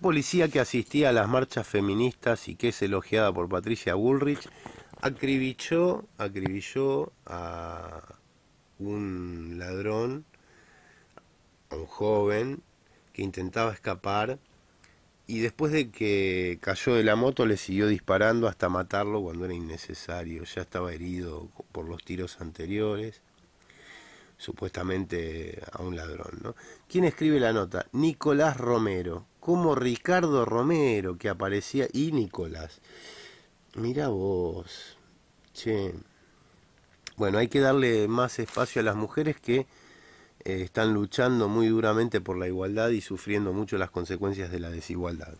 policía que asistía a las marchas feministas y que es elogiada por Patricia Bullrich, acribilló, a un ladrón, a un joven que intentaba escapar y después de que cayó de la moto le siguió disparando hasta matarlo cuando era innecesario, ya estaba herido por los tiros anteriores, supuestamente a un ladrón. ¿no? ¿Quién escribe la nota? Nicolás Romero, como Ricardo Romero, que aparecía, y Nicolás. Mira vos. Che. Bueno, hay que darle más espacio a las mujeres que eh, están luchando muy duramente por la igualdad y sufriendo mucho las consecuencias de la desigualdad.